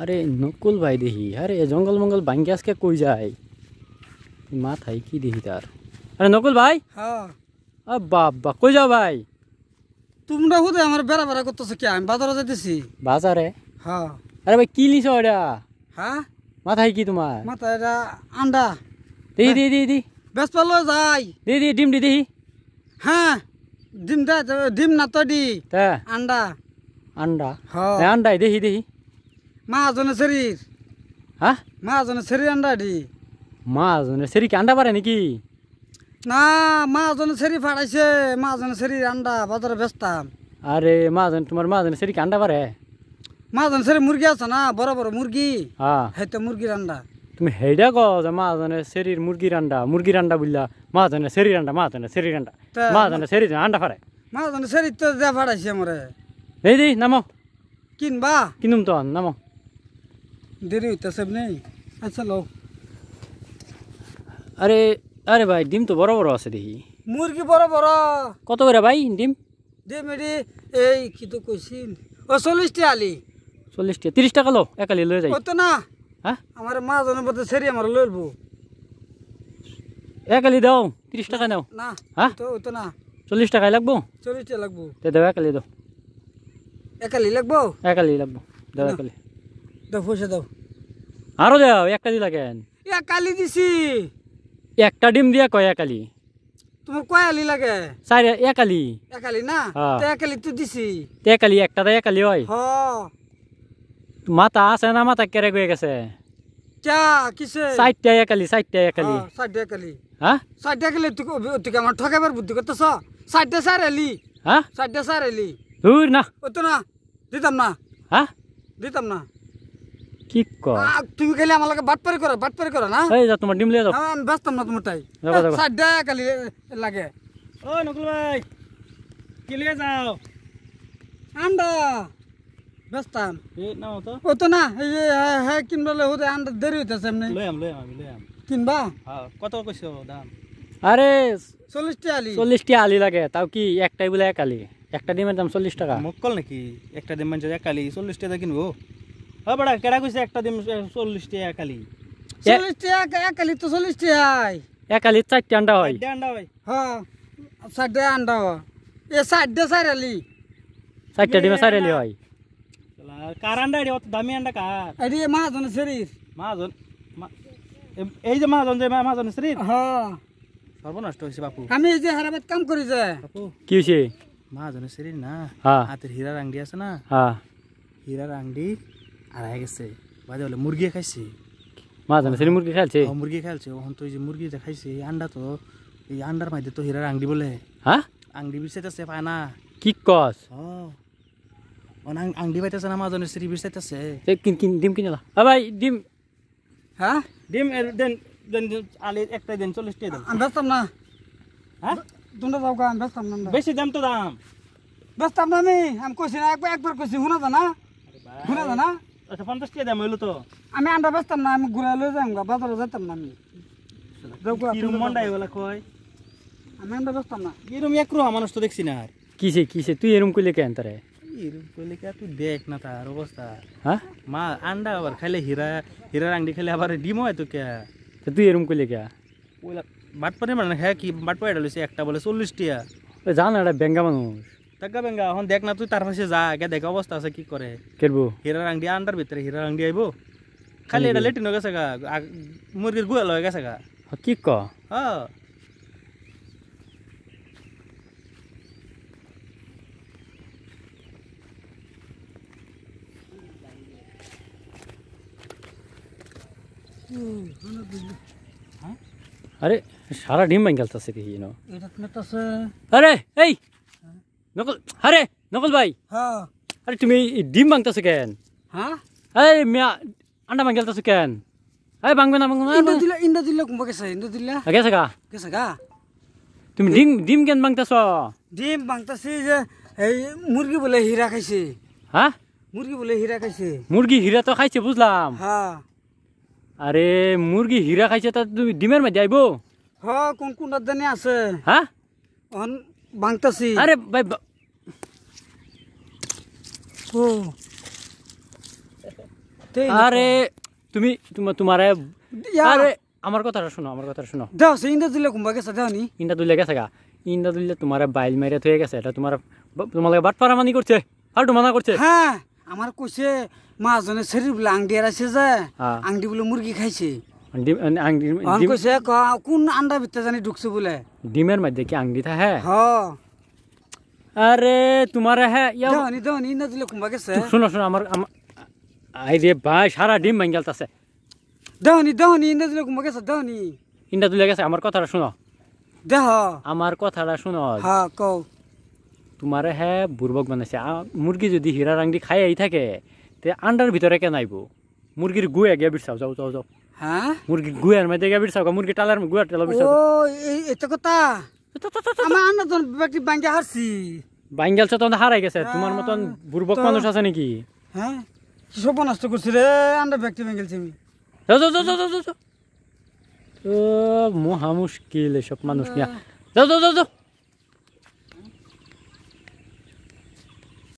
আরে নকুল ভাই দেখি আরে জঙ্গল মঙ্গল ভাঙ্গি আজকে কই যায় মাথায় কি দেখি তার আরে নকুল ভাই হ্যাঁ বাবা কই যাও ভাই তোমরা হুদে আমার বেড়া বেড়া করতেছো কি আমি বাজারে যাইতেছি বাজারে হ্যাঁ আরে ভাই কি লিছো এটা হ্যাঁ মাথায় কি তোমার মাথায় এটা আন্ডা দি দি দি দি বেশ পালো যাই দি দি ডিম দি দি হ্যাঁ ডিম দে ডিম না তো দি আন্ডা আন্ডা হ্যাঁ আন্ডাই দেখি দেখি মাহাজনের শরীর হ্যাঁ মাহাজনের শরীর আন্ডা দি মাহাজনের শরীর কি আন্ডা পারে নাকি না মাহাজনের শরীর ফাড়াইছে মাহাজনের শরীর আন্ডা বাজারে বেচতাম আরে মাহাজন তোমার মাহাজনের শরীর কি আন্ডা পারে মাহাজনের শরীর মুরগি আছে না বড় বড় মুরগি হ্যাঁ হয়তো মুরগির আন্ডা তুমি হেডা কো যে মাহাজনের শরীর মুরগির আন্ডা মুরগির আন্ডা বুঝলা মাহাজনের শরীর আন্ডা মাহাজনের শরীর আন্ডা মাহাজনের শরীর আন্ডা ফাড়ে মাহাজনের শরীর তো যা ফাড়াইছে মরে এই দি নামো কিনবা কিনুম তো নামো দেরি হইতেছে নেই আচ্ছা লও আরে আরে ভাই ডিম তো বড় বড় আছে দেখি মুরগি বড় বড় কত করে ভাই ডিম ডিম এটি এই কি তো কইছি ও চল্লিশটি আলি চল্লিশটি তিরিশ টাকা লো একালি লয়ে যাই কত না হ্যাঁ আমার মা জন মধ্যে সেরি আমার এক আলি দাও তিরিশ টাকা নাও না হ্যাঁ তো তো না চল্লিশ টাকায় লাগবো চল্লিশ টাকা লাগবো তে দাও একালি দাও একালি লাগবো আলি লাগবো দাও আলি দাও পয়সা দাও আরো দাও একটা দিলা কেন একালি দিছি একটা ডিম দিয়া কয় একালি তোমার কয় আলি লাগে চার একালি একালি না তো একালি তো দিছি একালি একটা দা একালি হয় হ মাথা আছে না মাথা কেরে গয়ে গেছে চা কিসে সাইডটা একালি সাইডটা একালি সাইডটা একালি হ্যাঁ সাইডটা একালি তুই তুই আমার ঠকাবার বুদ্ধি করতেছ সাইডটা সার এলি হ্যাঁ সাইডটা সার এলি ধুর না ও তো না দিতাম না হ্যাঁ দিতাম না কি ক তুমি খালি আমার লাগে বাটপারি করো বাটপারি করো না এই যা তোমার ডিম লিয়ে যাও আমি ব্যস্ত না তোমার তাই সাইডটা খালি লাগে ও নকুল ভাই কি লিয়ে যাও আন্ডা ব্যস্তাম এই নাও তো ও তো না এই হ্যাঁ কিনবলে হতে আন্ডা দেরি হইতাছে এমনি লই আম লই আম লই আম কিনবা হ্যাঁ কত কইছো দাম আরে 40 টি আলি 40 টি আলি লাগে তাও কি একটাই বলে এক আলি একটা ডিমের দাম 40 টাকা মক্কল নাকি একটা ডিমের দাম এক আলি 40 টাকা কিনবো হ্যাঁ বড়া কেডা কইছে একটা দিম 40 টাকা খালি 40 টাকা একালি তো 40 টাকাই একালি চারটি আন্ডা হয় চারটি আন্ডা হয় হ্যাঁ চারটি আন্ডা হয় এ চারটে চারালি চারটে ডিমে চারালি হয় কার আন্ডা এটি অত দামি আন্ডা কার এটি মাহাজনের শরীর মাহাজন এই যে মাহাজন যে মাহাজনের শরীর হ্যাঁ সর্বনষ্ট হয়েছে বাপু আমি এই যে হারাবাদ কাম করি যে বাপু কি হয়েছে মাহাজনের শরীর না হ্যাঁ। হাতের হীরার আংটি আছে না হ্যাঁ হীরার আংটি হারাই গেছে বাদে বলে মুরগি খাইছি মাঝে মাঝে মুরগি খেলছে মুরগি খাইছে ওখান তো এই যে মুরগিটা খাইছে এই আন্ডা তো এই আন্ডার মাঝে তো হিরার আংডি বলে হ্যাঁ আংডি বিছাইতেছে পায় না কি কস আংডি পাইতেছে না মাঝে স্ত্রী বিছাইতেছে কিন কিন ডিম কিনে আ ভাই ডিম হ্যাঁ ডিম দেন দেন আলে একটাই দেন চল্লিশ টাকা আমি বেচতাম না হ্যাঁ তোমরা যাও আমি বেচতাম না বেশি দাম তো দাম বেচতাম না আমি আমি কইছি না একবার একবার কইছি শুনা জানা শুনা জানা আচ্ছা পঞ্চাশ টাকা দাম হইলো তো আমি আন্ডা বেচতাম না আমি ঘুরে লয়ে যাই বাজারে যেতাম না আমি কিরম মন্ডা এগুলা কয় আমি আন্ডা বেচতাম না এই এরম এক রোহা মানুষ তো দেখছি না আর কিসে কিসে তুই এরম কইলে কেন তারে এরম কইলে কে তুই দেখ না তার অবস্থা হ্যাঁ মা আন্ডা আবার খাইলে হীরা হীরার আংটি খাইলে আবার ডিম হয় তো কে তুই এরম কইলে কে ওইলা বাটপারে মানে হ্যাঁ কি বাটপারে লইছে একটা বলে চল্লিশ টিয়া জান এটা ব্যাঙ্গা মানুষ টাকা বেঙ্গা এখন দেখ না তুই তার পাশে যা আগে দেখ অবস্থা আছে কি করে কেরবো হিরা রাংডি আন্ডার ভিতরে হিরা রাংডি আইবো খালি এটা লেটিন হয়ে গেছে গা মুরগির গুয়াল হয়ে গেছে গা হ্যাঁ, কি ক হ্যাঁ আরে সারা ডিম ভাঙ্গালতাছে কি আরে এই নকল আরে নকল ভাই হ্যাঁ আরে তুমি ডিম ভাঙতেছো কেন হ্যাঁ এই মিয়া আন্ডা ভাঙতেছো কেন এই ভাঙবে না ভাঙবে ইন্দো দিলা ইন্দো দিলা কুমবা গেছে ইন্দো দিলা গেছে গা কে গা তুমি ডিম ডিম কেন ভাঙতেছো ডিম ভাঙতেছি যে এই মুরগি বলে হীরা খাইছে হ্যাঁ মুরগি বলে হীরা খাইছে মুরগি হীরা তো খাইছে বুঝলাম হ্যাঁ আরে মুরগি হীরা খাইছে তা তুমি ডিমের মধ্যে আইবো হ্যাঁ কোন কোন দানে আছে হ্যাঁ ভাঙতেছি আরে ভাই ও আরে তুমি তোমার আরে আমার কথাটা শোনো আমার কথাটা শোনো দাও সে ইন্দা দুলে কুম্বা গেছে দাও নি ইন্দা দুলে গেছে গা ইন্দা দুলে তোমার বাইল মাইরা থয়ে গেছে এটা তোমার তোমার বাট পারামানি করছে আর মানা করছে হ্যাঁ আমার কইছে মাছজনে শরীর বলে আংডি আর আছে যে হ্যাঁ। আংটি বলে মুরগি খাইছে তোমাৰেহে বুৰ্বক বনাইছে মুৰ্গী যদি হীৰা ৰাং দি খাই আহি থাকে তে আণ্ডাৰ ভিতৰে কে নাইব মুৰ্গীৰ গৈ আগে বিচাৰ যাওঁ যাওঁ যাওঁ হ্যাঁ মুরগি গুয়ার মধ্যে গিয়ে বিড়সাও মুরগি টালার গুয়ার টালা বিড়সাও ও এটা কথা আমার আন্দাজন ব্যক্তি বাঙ্গা হারছি বাঙ্গাল তো হারাই গেছে তোমার হ্যাঁ, মতন বুর্বক মানুষ আছে নাকি হ্যাঁ সব নষ্ট করছি রে আন্ডা ব্যক্তি বাঙ্গালছি আমি যাও যাও যাও যাও যাও মহা মুশকিল সব মানুষ নিয়ে যাও যাও যাও যাও